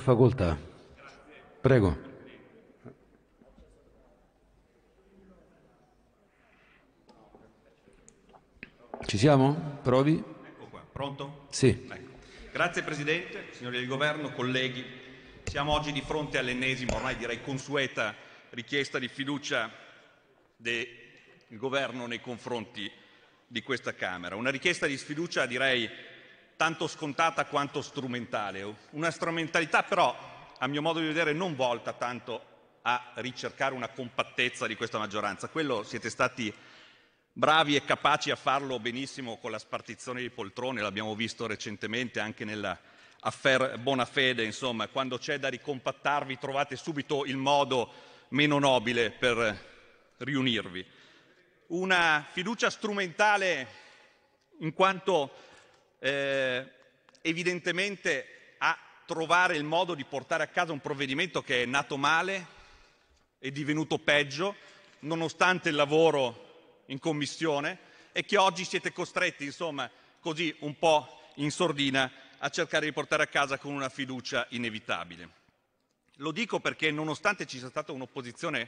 Facoltà. Prego. Ci siamo? Provi? Ecco qua, pronto? Sì. Ecco. Grazie Presidente, signori del Governo, colleghi. Siamo oggi di fronte all'ennesima, ormai direi consueta, richiesta di fiducia del Governo nei confronti di questa Camera. Una richiesta di sfiducia direi tanto scontata quanto strumentale. Una strumentalità però, a mio modo di vedere, non volta tanto a ricercare una compattezza di questa maggioranza. Quello siete stati bravi e capaci a farlo benissimo con la spartizione di poltrone, l'abbiamo visto recentemente anche nella affair Bonafede, insomma, quando c'è da ricompattarvi trovate subito il modo meno nobile per riunirvi. Una fiducia strumentale in quanto eh, evidentemente a trovare il modo di portare a casa un provvedimento che è nato male, è divenuto peggio, nonostante il lavoro in commissione, e che oggi siete costretti, insomma, così un po' in sordina, a cercare di portare a casa con una fiducia inevitabile. Lo dico perché nonostante ci sia stata un'opposizione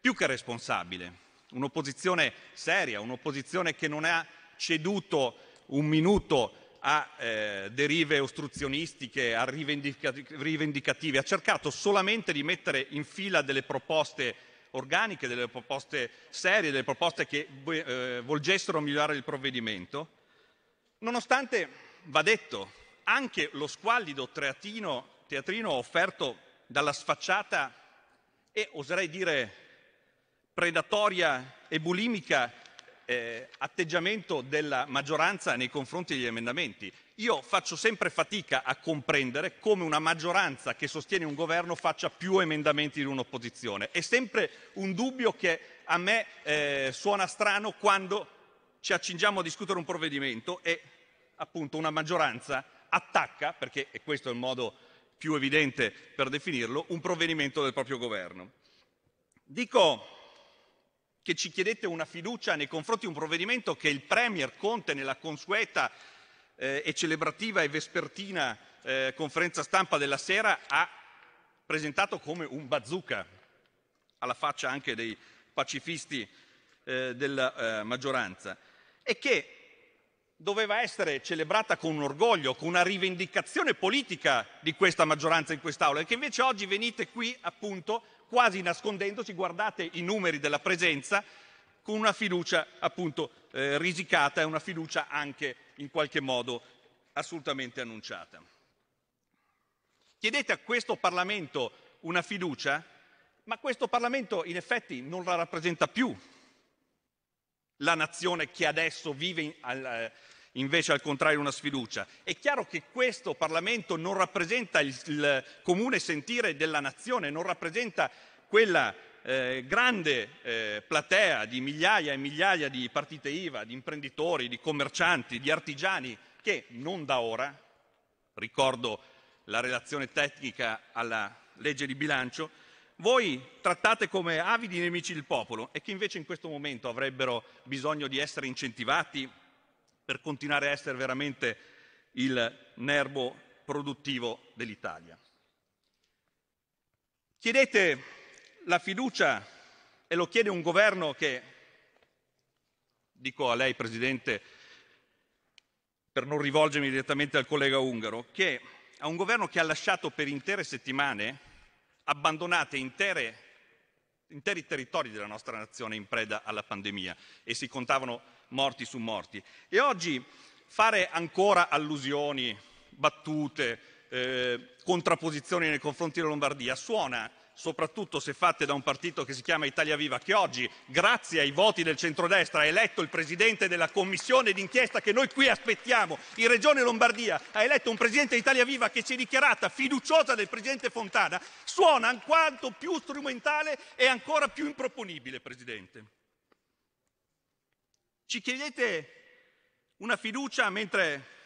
più che responsabile, un'opposizione seria, un'opposizione che non ha ceduto un minuto a eh, derive ostruzionistiche, a rivendicative, ha cercato solamente di mettere in fila delle proposte organiche, delle proposte serie, delle proposte che eh, volgessero a migliorare il provvedimento. Nonostante, va detto, anche lo squallido teatrino, teatrino offerto dalla sfacciata e oserei dire predatoria e bulimica eh, atteggiamento della maggioranza nei confronti degli emendamenti. Io Faccio sempre fatica a comprendere come una maggioranza che sostiene un Governo faccia più emendamenti di un'opposizione. È sempre un dubbio che a me eh, suona strano quando ci accingiamo a discutere un provvedimento e appunto una maggioranza attacca, perché e questo è il modo più evidente per definirlo, un provvedimento del proprio governo. Dico che ci chiedete una fiducia nei confronti di un provvedimento che il Premier Conte, nella consueta eh, e celebrativa e vespertina eh, conferenza stampa della sera, ha presentato come un bazooka, alla faccia anche dei pacifisti eh, della eh, maggioranza, e che doveva essere celebrata con un orgoglio, con una rivendicazione politica di questa maggioranza in quest'Aula, e che invece oggi venite qui appunto quasi nascondendosi, guardate i numeri della presenza, con una fiducia appunto eh, risicata e una fiducia anche in qualche modo assolutamente annunciata. Chiedete a questo Parlamento una fiducia, ma questo Parlamento in effetti non la rappresenta più la nazione che adesso vive in, al, eh, invece, al contrario, una sfiducia. È chiaro che questo Parlamento non rappresenta il, comune sentire della nazione, non rappresenta quella eh, grande eh, platea di migliaia e migliaia di partite IVA, di imprenditori, di commercianti, di artigiani che non da ora, ricordo la relazione tecnica alla legge di bilancio, voi trattate come avidi nemici il popolo e che invece in questo momento avrebbero bisogno di essere incentivati, per continuare a essere veramente il nervo produttivo dell'Italia. Chiedete la fiducia e lo chiede un governo che, dico a lei Presidente, per non rivolgermi direttamente al collega Ungaro, che ha un governo che ha lasciato per intere settimane abbandonate intere interi territori della nostra Nazione in preda alla pandemia e si contavano morti su morti. E oggi fare ancora allusioni, battute, eh, contrapposizioni nei confronti della Lombardia suona soprattutto se fatte da un partito che si chiama Italia Viva, che oggi, grazie ai voti del centrodestra, ha eletto il presidente della Commissione d'inchiesta che noi qui aspettiamo. In Regione Lombardia ha eletto un presidente di Italia Viva che si è dichiarata fiduciosa del presidente Fontana, suona quanto più strumentale e ancora più improponibile, Presidente. Ci chiedete una fiducia mentre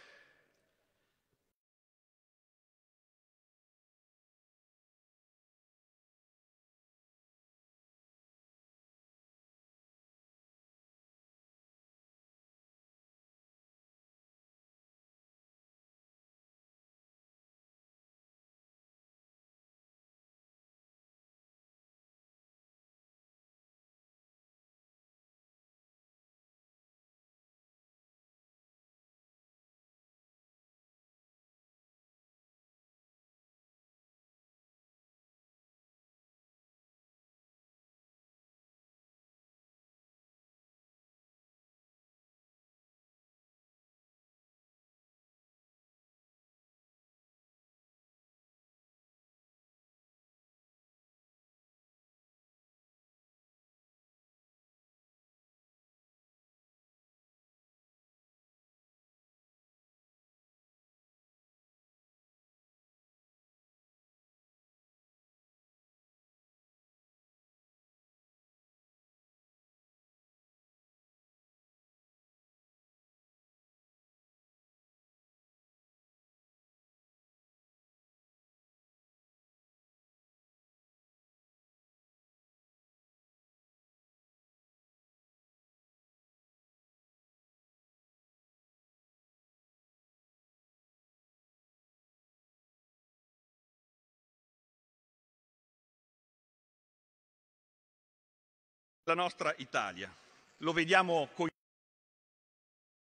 la nostra Italia. Lo vediamo con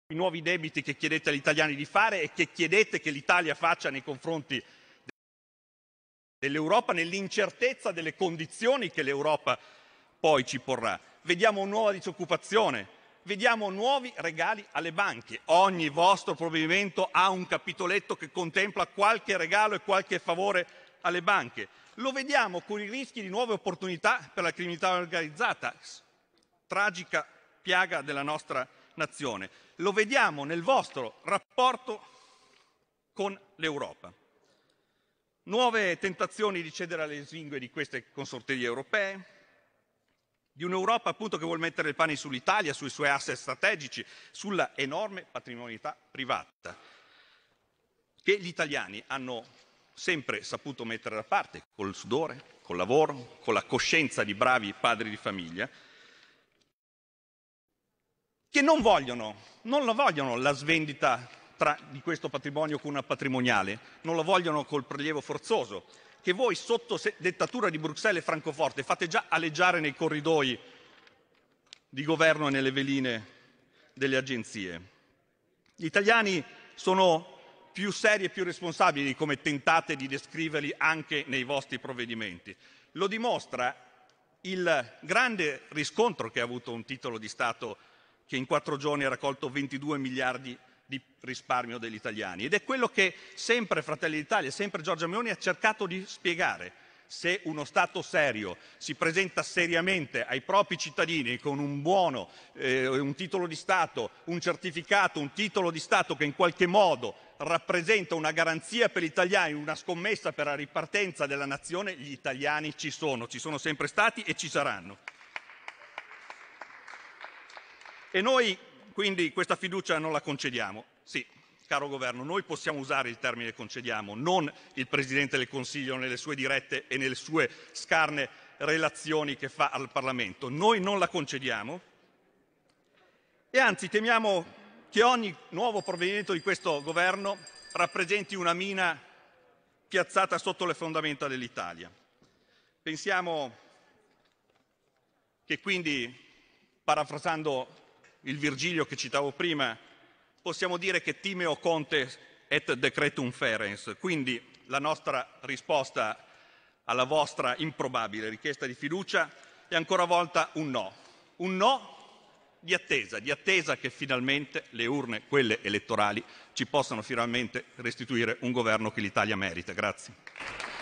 i nuovi debiti che chiedete agli italiani di fare e che chiedete che l'Italia faccia nei confronti dell'Europa, nell'incertezza delle condizioni che l'Europa poi ci porrà. Vediamo nuova disoccupazione, vediamo nuovi regali alle banche. Ogni vostro provvedimento ha un capitoletto che contempla qualche regalo e qualche favore alle banche. Lo vediamo con i rischi di nuove opportunità per la criminalità organizzata, tragica piaga della nostra nazione. Lo vediamo nel vostro rapporto con l'Europa. Nuove tentazioni di cedere alle svingue di queste consorterie europee, di un'Europa appunto che vuole mettere il pane sull'Italia, sui suoi asset strategici, sulla enorme patrimonialità privata che gli italiani hanno sempre saputo mettere da parte col sudore, col lavoro, con la coscienza di bravi padri di famiglia, che non vogliono, non la vogliono la svendita tra, di questo patrimonio con una patrimoniale, non la vogliono col prelievo forzoso, che voi sotto dettatura di Bruxelles e Francoforte fate già aleggiare nei corridoi di governo e nelle veline delle agenzie. Gli italiani sono più seri e più responsabili come tentate di descriverli anche nei vostri provvedimenti. Lo dimostra il grande riscontro che ha avuto un titolo di Stato che in quattro giorni ha raccolto 22 miliardi di risparmio degli italiani ed è quello che sempre Fratelli d'Italia, sempre Giorgia Meloni ha cercato di spiegare se uno Stato serio si presenta seriamente ai propri cittadini con un buono, eh, un titolo di Stato, un certificato, un titolo di Stato che in qualche modo rappresenta una garanzia per gli italiani, una scommessa per la ripartenza della nazione, gli italiani ci sono, ci sono sempre stati e ci saranno. E noi quindi questa fiducia non la concediamo. Sì, caro Governo, noi possiamo usare il termine "concediamo", non il Presidente del Consiglio nelle sue dirette e nelle sue scarne relazioni che fa al Parlamento. Noi non la concediamo e anzi temiamo che ogni nuovo provvedimento di questo Governo rappresenti una mina piazzata sotto le fondamenta dell'Italia. Pensiamo che quindi, parafrasando il Virgilio che citavo prima, possiamo dire che timeo contes et decretum ferens, quindi la nostra risposta alla vostra improbabile richiesta di fiducia è ancora una volta un no, un no di attesa, di attesa che finalmente le urne, quelle elettorali, ci possano finalmente restituire un governo che l'Italia merita. Grazie.